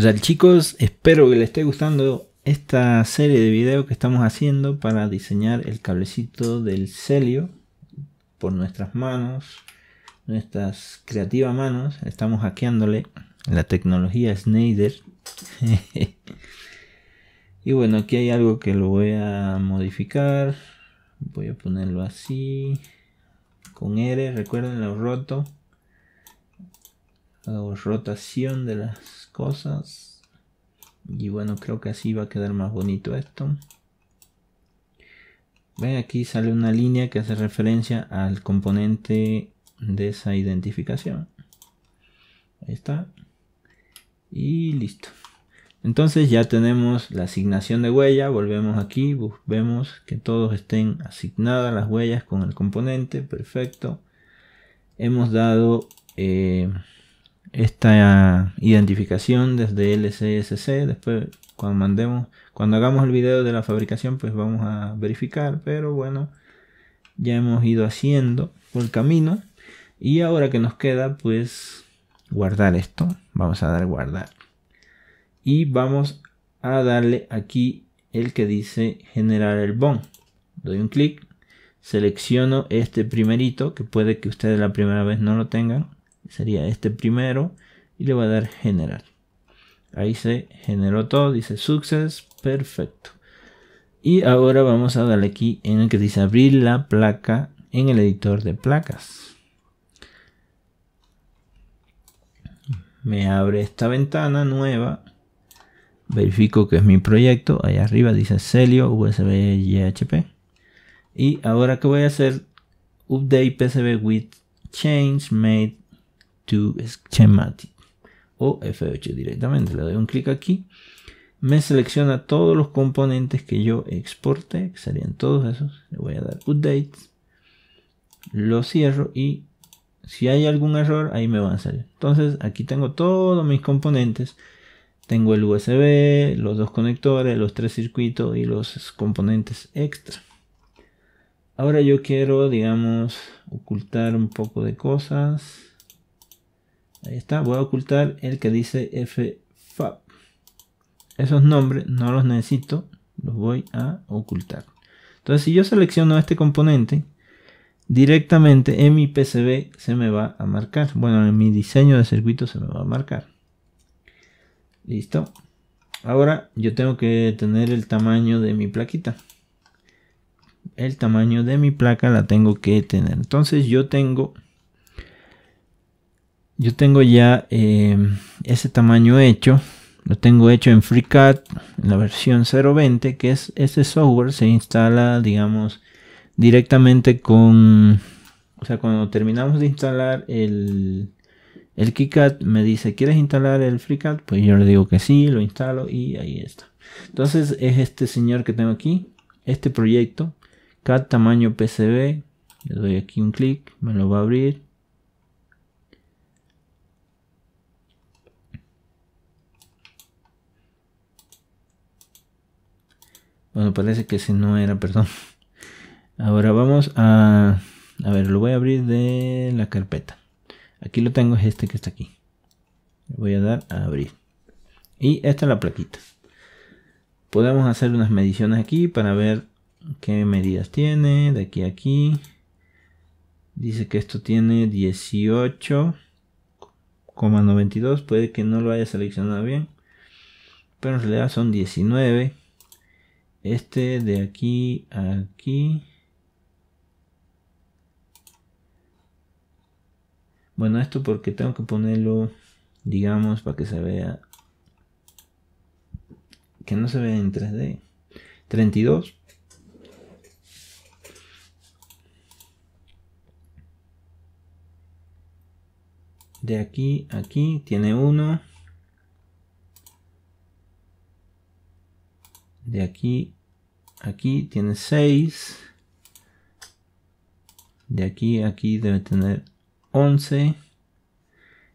¿Qué chicos? Espero que les esté gustando esta serie de videos que estamos haciendo para diseñar el cablecito del celio por nuestras manos, nuestras creativas manos. Estamos hackeándole la tecnología Snyder. y bueno, aquí hay algo que lo voy a modificar. Voy a ponerlo así. Con R, recuerden lo roto rotación de las cosas y bueno creo que así va a quedar más bonito esto ven aquí sale una línea que hace referencia al componente de esa identificación ahí está y listo entonces ya tenemos la asignación de huella, volvemos aquí, vemos que todos estén asignadas las huellas con el componente, perfecto. Hemos dado eh, esta identificación desde LCSC. Después, cuando mandemos, cuando hagamos el video de la fabricación, pues vamos a verificar. Pero bueno, ya hemos ido haciendo por el camino. Y ahora que nos queda, pues guardar esto. Vamos a dar guardar. Y vamos a darle aquí el que dice generar el bond. Doy un clic. Selecciono este primerito, que puede que ustedes la primera vez no lo tengan sería este primero y le voy a dar generar ahí se generó todo dice success perfecto y ahora vamos a darle aquí en el que dice abrir la placa en el editor de placas me abre esta ventana nueva verifico que es mi proyecto ahí arriba dice Celio USB HP. y ahora que voy a hacer update PCB with change made to Schematic o F8 directamente. Le doy un clic aquí. Me selecciona todos los componentes que yo exporte, que serían todos esos. Le voy a dar Update. Lo cierro y si hay algún error, ahí me van a salir. Entonces aquí tengo todos mis componentes. Tengo el USB, los dos conectores, los tres circuitos y los componentes extra. Ahora yo quiero, digamos, ocultar un poco de cosas. Ahí está, voy a ocultar el que dice FFAP. Esos nombres no los necesito, los voy a ocultar. Entonces si yo selecciono este componente, directamente en mi PCB se me va a marcar. Bueno, en mi diseño de circuito se me va a marcar. Listo. Ahora yo tengo que tener el tamaño de mi plaquita. El tamaño de mi placa la tengo que tener. Entonces yo tengo yo tengo ya em, ese tamaño hecho. Lo tengo hecho en FreeCAD, en la versión 0.20, que es ese software se instala, digamos, directamente con... O sea, cuando terminamos de instalar el, el KiCad me dice, ¿quieres instalar el FreeCAD? Pues yo le digo que sí, lo instalo y ahí está. Entonces es este señor que tengo aquí, este proyecto, CAD tamaño PCB, le doy aquí un clic, me lo va a abrir, Bueno, parece que ese no era, perdón. Ahora vamos a... A ver, lo voy a abrir de la carpeta. Aquí lo tengo, es este que está aquí. Le voy a dar a abrir. Y esta es la plaquita. Podemos hacer unas mediciones aquí para ver qué medidas tiene. De aquí a aquí. Dice que esto tiene 18,92. Puede que no lo haya seleccionado bien. Pero en realidad son 19. Este de aquí aquí. Bueno, esto porque tengo que ponerlo, digamos, para que se vea. Que no se vea en 3D. 32. De aquí a aquí tiene uno. de aquí aquí tiene 6. De aquí a aquí debe tener 11.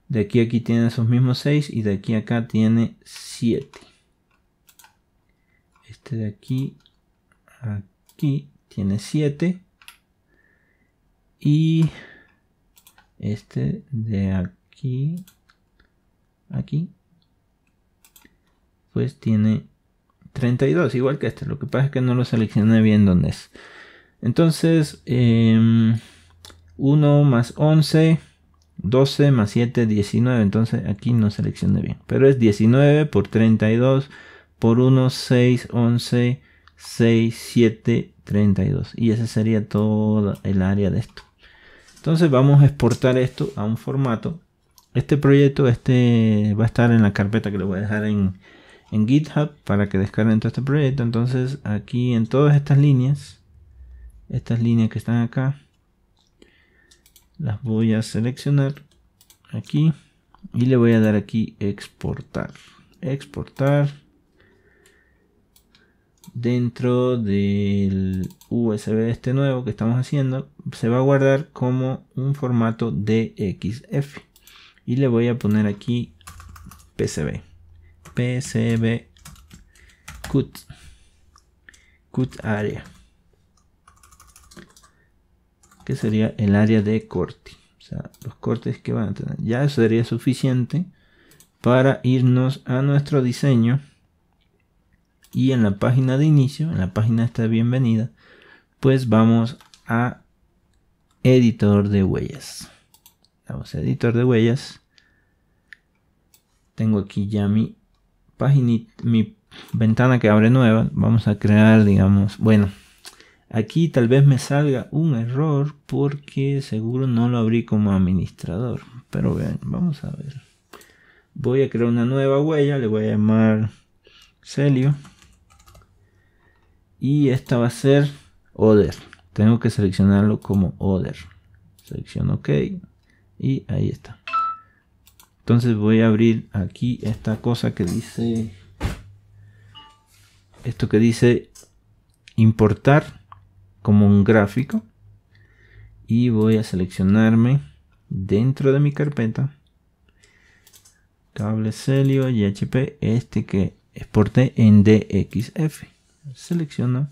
De aquí a aquí tiene esos mismos 6 y de aquí a acá tiene 7. Este de aquí a aquí tiene 7. Y este de aquí, aquí, pues tiene 32, igual que este. Lo que pasa es que no lo seleccioné bien donde es. Entonces, 1 em, más 11, 12 más 7, 19. Entonces aquí no seleccioné bien. Pero es 19 por 32 por 1, 6, 11, 6, 7, 32. Y ese sería todo el área de esto. Entonces vamos a exportar esto a un formato. Este proyecto este va a estar en la carpeta que le voy a dejar en, en GitHub para que descarguen todo este proyecto. Entonces aquí en todas estas líneas, estas líneas que están acá, las voy a seleccionar aquí y le voy a dar aquí exportar. Exportar dentro del USB este nuevo que estamos haciendo se va a guardar como un formato DXF y le voy a poner aquí PCB PCB cut cut área que sería el área de corte o sea los cortes que van a tener ya eso sería suficiente para irnos a nuestro diseño y en la página de inicio en la página esta bienvenida pues vamos a editor de huellas vamos a editor de huellas tengo aquí ya mi página, mi ventana que abre nueva, vamos a crear, digamos, bueno, aquí tal vez me salga un error porque seguro no lo abrí como administrador, pero vean, vamos a ver. Voy a crear una nueva huella, le voy a llamar Celio y esta va a ser Other. Tengo que seleccionarlo como Other. Selecciono OK y ahí está. Entonces voy a abrir aquí esta cosa que dice, esto que dice importar como un gráfico. Y voy a seleccionarme dentro de mi carpeta cable celio y HP este que exporté en DXF. Selecciono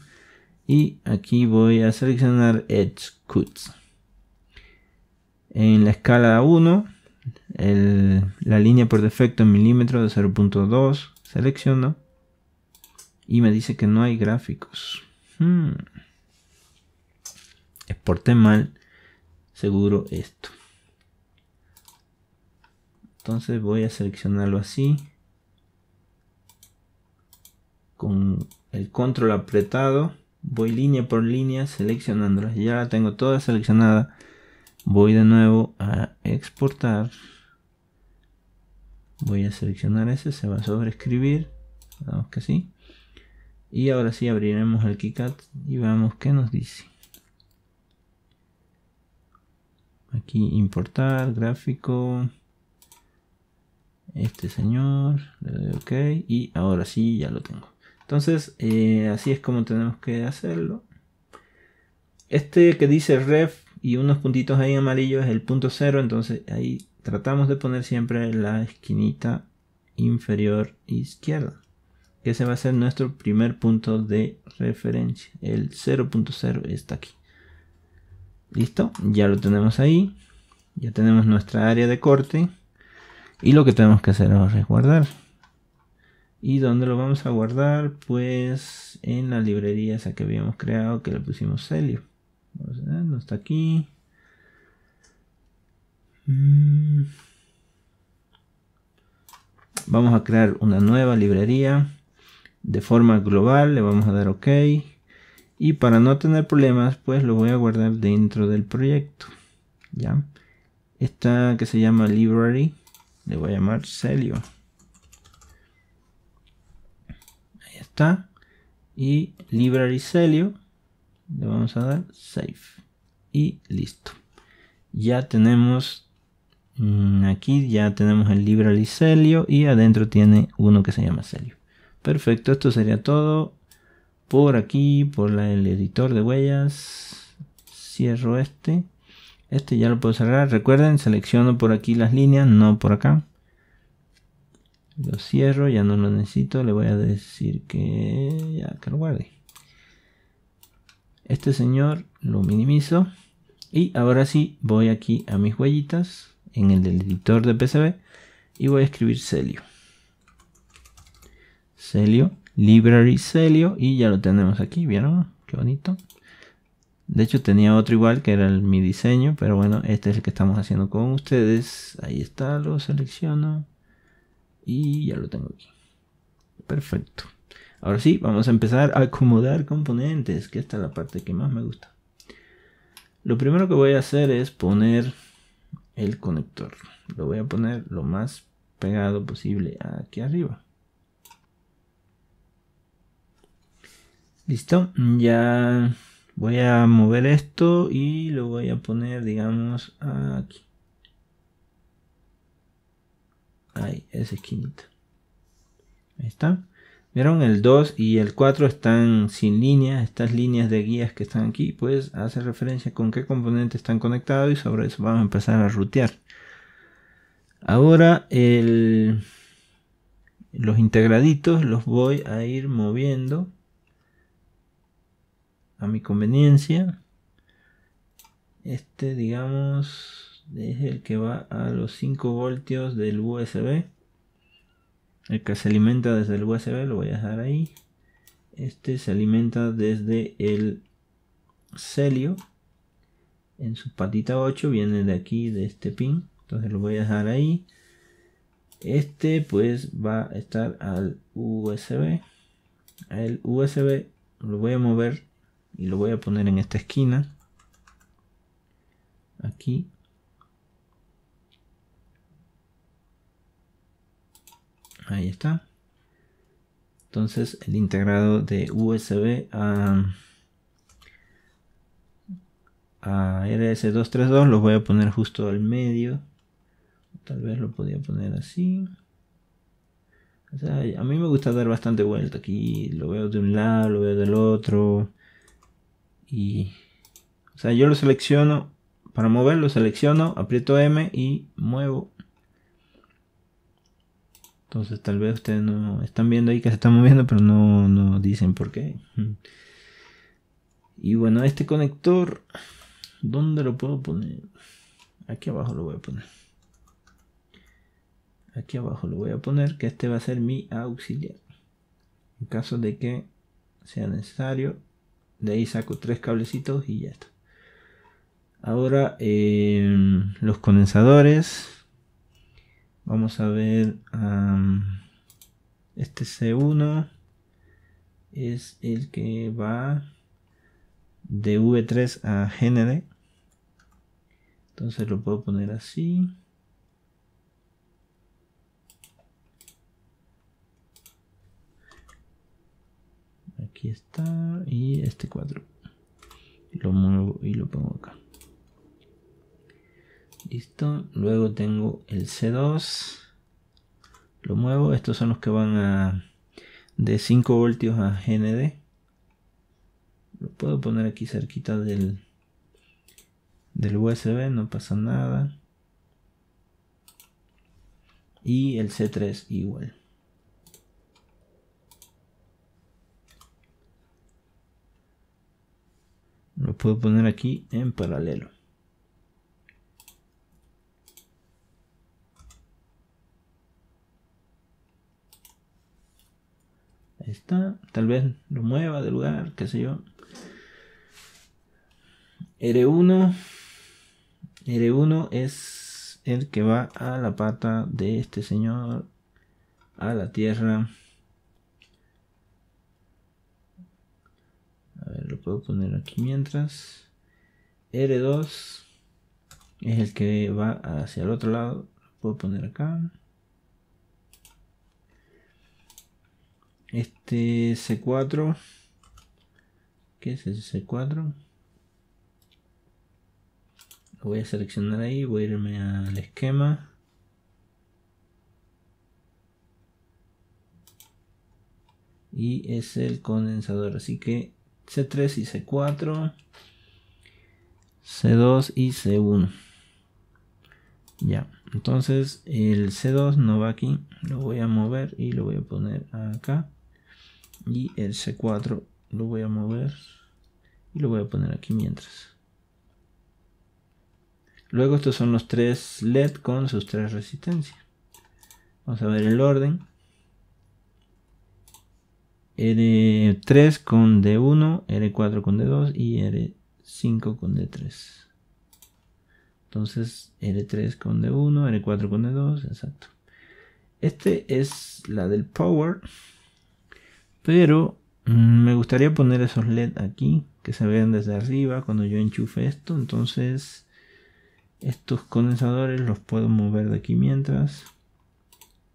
y aquí voy a seleccionar Edge Cuts. En la escala 1 la línea por defecto en milímetro de 0.2, selecciono y me dice que no hay gráficos. Hmm. Exporté mal, seguro esto. Entonces voy a seleccionarlo así. Con el control apretado voy línea por línea seleccionándolas. Ya la tengo toda seleccionada voy de nuevo a exportar voy a seleccionar ese se va a sobrescribir vamos que sí y ahora sí abriremos el KiCad y veamos qué nos dice aquí importar gráfico este señor le doy ok y ahora sí ya lo tengo entonces eh, así es como tenemos que hacerlo este que dice ref y unos puntitos ahí en amarillo es el punto cero entonces ahí tratamos de poner siempre la esquinita inferior izquierda que ese va a ser nuestro primer punto de referencia el 0.0 está aquí listo ya lo tenemos ahí ya tenemos nuestra área de corte y lo que tenemos que hacer es guardar y dónde lo vamos a guardar pues en la librería esa que habíamos creado que le pusimos Celio no está aquí. Mm. Vamos a crear una nueva librería de forma global. Le vamos a dar OK. Y para no tener problemas, pues lo voy a guardar dentro del proyecto. ¿Ya? Esta que se llama library, le voy a llamar Celio. Ahí está. Y library Celio le vamos a dar save. Y listo. Ya tenemos mm, aquí ya tenemos el Library Celio y adentro tiene uno que se llama Celio. Perfecto, esto sería todo por aquí, por la, el editor de huellas. Cierro este. Este ya lo puedo cerrar. Recuerden, selecciono por aquí las líneas, no por acá. Lo cierro, ya no lo necesito. Le voy a decir que ya que lo guarde. Este señor lo minimizo. Y ahora sí, voy aquí a mis huellitas, en el del editor de PCB, y voy a escribir Celio. Celio, Library Celio, y ya lo tenemos aquí, ¿vieron? Qué bonito. De hecho tenía otro igual que era el, mi diseño, pero bueno, este es el que estamos haciendo con ustedes. Ahí está, lo selecciono y ya lo tengo aquí. Perfecto. Ahora sí, vamos a empezar a acomodar componentes, que esta es la parte que más me gusta. Lo primero que voy a hacer es poner el conector. Lo voy a poner lo más pegado posible aquí arriba. Listo, ya voy a mover esto y lo voy a poner, digamos, aquí. Ahí, esa esquinita. Ahí está. Vieron el 2 y el 4 están sin línea estas líneas de guías que están aquí, pues hace referencia con qué componente están conectados y sobre eso vamos a empezar a rutear. Ahora el, los integraditos los voy a ir moviendo a mi conveniencia. Este digamos es el que va a los 5 voltios del USB. El que se alimenta desde el USB lo voy a dejar ahí. Este se alimenta desde el celio. En su patita 8 viene de aquí, de este pin. Entonces lo voy a dejar ahí. Este pues va a estar al USB. El USB lo voy a mover y lo voy a poner en esta esquina. Aquí Ahí está. Entonces el integrado de USB a, RS232 lo voy a poner justo al medio. Tal vez lo podía poner así. a mí me gusta dar bastante vuelta aquí. Lo veo de un lado, lo veo del otro. Y... O sea, yo lo selecciono. Para moverlo selecciono, aprieto M y muevo entonces tal vez ustedes no están viendo ahí que se está moviendo, pero no, no dicen por qué. Y bueno, este conector, ¿dónde lo puedo poner? Aquí abajo lo voy a poner. Aquí abajo lo voy a poner, que este va a ser mi auxiliar. En caso de que sea necesario, de ahí saco tres cablecitos y ya está. Ahora eh, los condensadores Vamos a ver. este C1 es el que va de V3 a GND. Entonces lo puedo poner así. Aquí está. Y este 4. Lo muevo y lo pongo acá. Listo. Luego tengo el C2. Lo muevo. Estos son los que van a de 5 voltios a GND. Lo puedo poner aquí cerquita del, del USB. No pasa nada. Y el C3 igual. Lo puedo poner aquí en paralelo. está, tal vez lo mueva de lugar, qué sé yo. R1, R1 es el que va a la pata de este señor, a la tierra. A ver, lo puedo poner aquí mientras. R2 es el que va hacia el otro lado, puedo poner acá. Este C4. ¿Qué es ese C4? Lo voy a seleccionar ahí, voy a irme al esquema. Y es el condensador, así que C3 y C4, C2 y C1. Ya, entonces el C2 no va aquí, lo voy a mover y lo voy a poner acá y el C4 lo voy a mover y lo voy a poner aquí mientras. Luego estos son los tres LED con sus tres resistencias. Vamos a ver el orden. R3 con D1, R4 con D2 y R5 con D3. Entonces R3 con D1, R4 con D2, exacto. Este es la del power. Pero mm, me gustaría poner esos LED aquí, que se vean desde arriba cuando yo enchufe esto. Entonces estos condensadores los puedo mover de aquí mientras.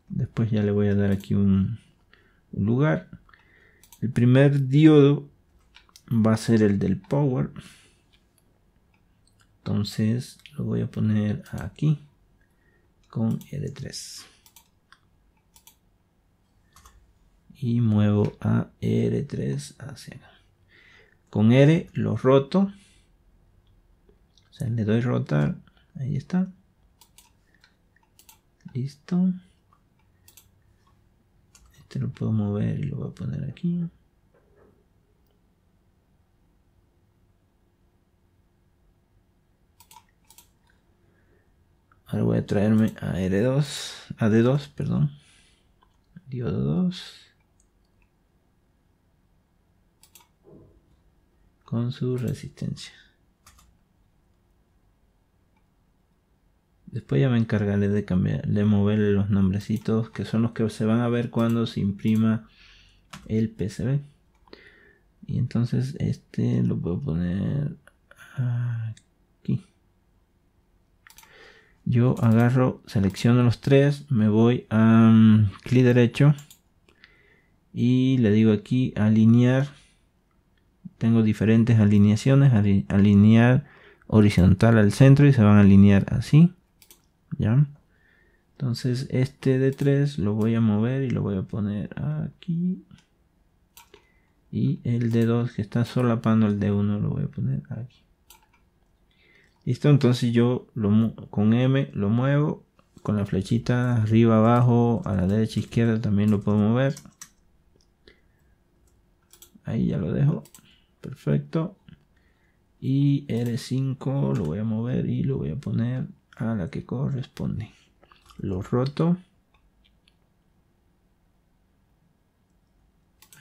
Después ya le voy a dar aquí un, un lugar. El primer diodo va a ser el del power. Entonces lo voy a poner aquí con L3. y muevo a R3 hacia acá. Con R lo roto. O sea, le doy rotar. Ahí está. Listo. Este lo puedo mover y lo voy a poner aquí. Ahora voy a traerme a R2, a D2, perdón. Diodo 2. con su resistencia. Después ya me encargaré de cambiar, de moverle los nombrecitos que son los que se van a ver cuando se imprima el PCB. Y entonces este lo puedo poner aquí. Yo agarro, selecciono los tres, me voy a mm, clic derecho y le digo aquí alinear tengo diferentes alineaciones, alinear horizontal al centro y se van a alinear así, ¿ya? Entonces este de 3 lo voy a mover y lo voy a poner aquí. Y el de 2 que está solapando el de 1 lo voy a poner aquí. Listo, entonces yo lo, con M lo muevo, con la flechita arriba, abajo, a la derecha, izquierda también lo puedo mover. Ahí ya lo dejo. Perfecto. Y R5 lo voy a mover y lo voy a poner a la que corresponde. Lo roto.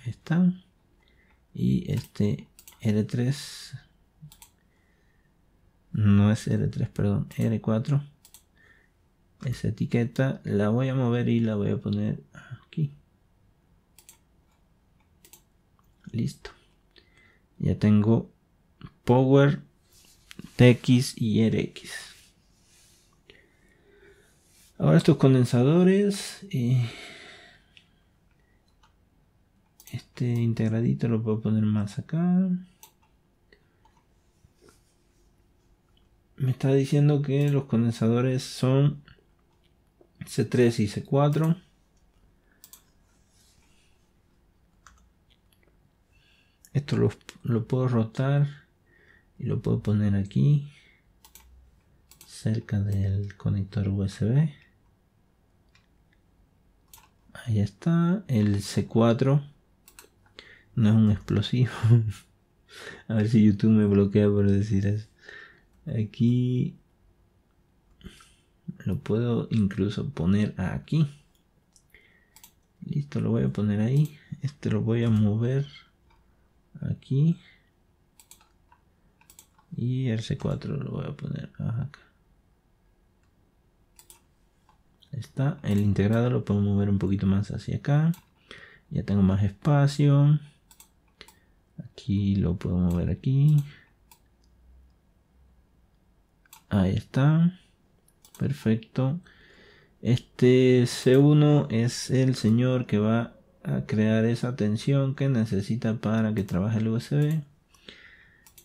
Ahí está. Y este R3. No es R3, perdón, R4. Esa etiqueta la voy a mover y la voy a poner aquí. Listo. Ya tengo Power, TX y RX. Ahora estos condensadores. Eh, este integradito lo puedo poner más acá. Me está diciendo que los condensadores son C3 y C4. Esto lo, puedo rotar y lo puedo poner aquí cerca del conector USB. Ahí está. El C4 no es un explosivo. A ver si YouTube me bloquea por decir eso. Aquí lo puedo incluso poner aquí. Listo, lo voy a poner ahí. Este lo voy a mover aquí y el C4 lo voy a poner acá. Está el integrado, lo puedo mover un poquito más hacia acá. Ya tengo más espacio. Aquí lo puedo mover aquí. Ahí está. Perfecto. Este C1 es el señor que va a crear esa tensión que necesita para que trabaje el USB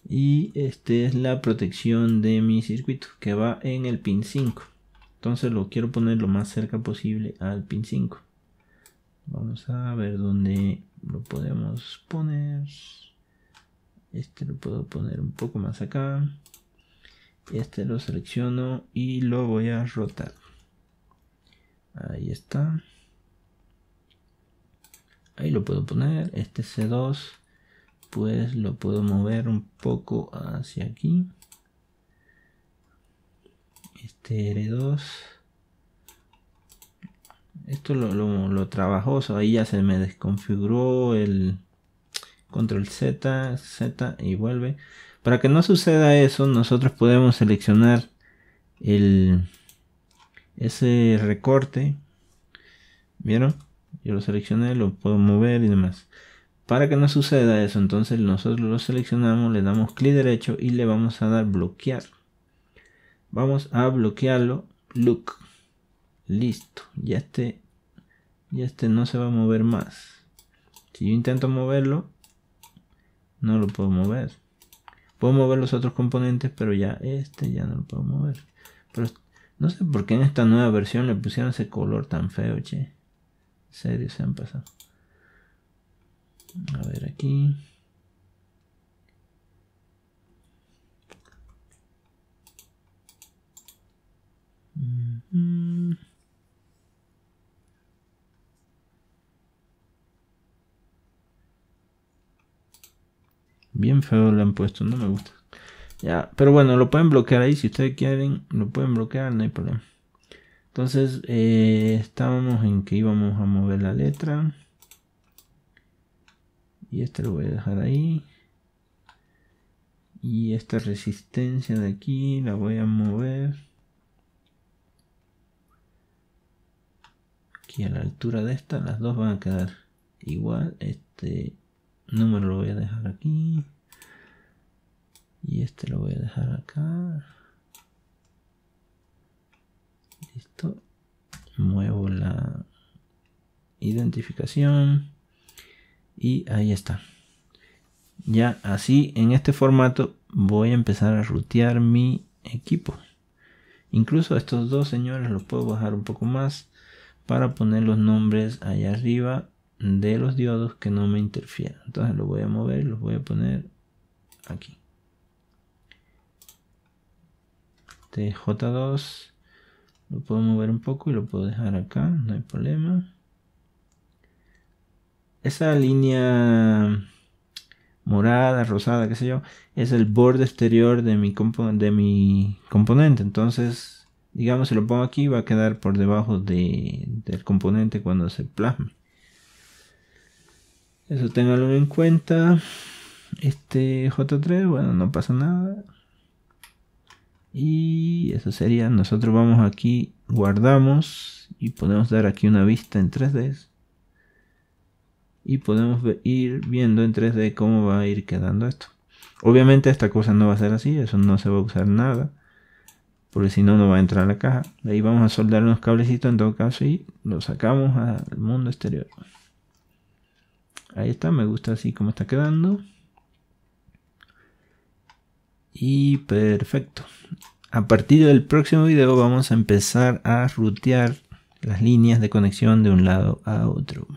y este es la protección de mi circuito que va en el pin 5 entonces lo quiero poner lo más cerca posible al pin 5 vamos a ver dónde lo podemos poner este lo puedo poner un poco más acá este lo selecciono y lo voy a rotar ahí está ahí lo puedo poner. Este C2, pues lo puedo mover un poco hacia aquí. Este R2. Esto lo, lo, trabajó, ahí ya se me desconfiguró el control Z, Z y vuelve. Para que no suceda eso, nosotros podemos seleccionar el, ese recorte. ¿Vieron? Yo lo seleccioné, lo puedo mover y demás. Para que no suceda eso, entonces nosotros lo seleccionamos, le damos clic derecho y le vamos a dar bloquear. Vamos a bloquearlo. Look. Listo. Ya este, ya este no se va a mover más. Si yo intento moverlo, no lo puedo mover. Puedo mover los otros componentes, pero ya este ya no lo puedo mover. Pero no sé por qué en esta nueva versión le pusieron ese color tan feo, che series se han pasado. A ver aquí. Bien feo lo han puesto, no me gusta. Ya, pero bueno, lo pueden bloquear ahí si ustedes quieren. Lo pueden bloquear, no hay problema. Entonces eh, estábamos en que íbamos a mover la letra. Y este lo voy a dejar ahí. Y esta resistencia de aquí la voy a mover. Aquí a la altura de esta las dos van a quedar igual. Este número lo voy a dejar aquí. Y este lo voy a dejar acá. Listo. Muevo la identificación. Y ahí está. Ya así, en este formato, voy a empezar a rutear mi equipo. Incluso estos dos señores los puedo bajar un poco más para poner los nombres allá arriba de los diodos que no me interfieran. Entonces lo voy a mover, los voy a poner aquí. TJ2 lo puedo mover un poco y lo puedo dejar acá, no hay problema. Esa línea morada, rosada, qué sé yo, es el borde exterior de mi, componente. Entonces, digamos, si lo pongo aquí, va a quedar por debajo del componente cuando se plasme. Eso tenganlo en cuenta. Este J3, bueno, no pasa nada. Y eso sería, nosotros vamos aquí, guardamos y podemos dar aquí una vista en 3D. Y podemos ir viendo en 3D cómo va a ir quedando esto. Obviamente esta cosa no va a ser así, eso no se va a usar nada. Porque si no, no va a entrar a la caja. ahí vamos a soldar unos cablecitos en todo caso y lo sacamos al mundo exterior. Ahí está, me gusta así como está quedando. Y perfecto. A partir del próximo video vamos a empezar a rutear las líneas de conexión de un lado a otro.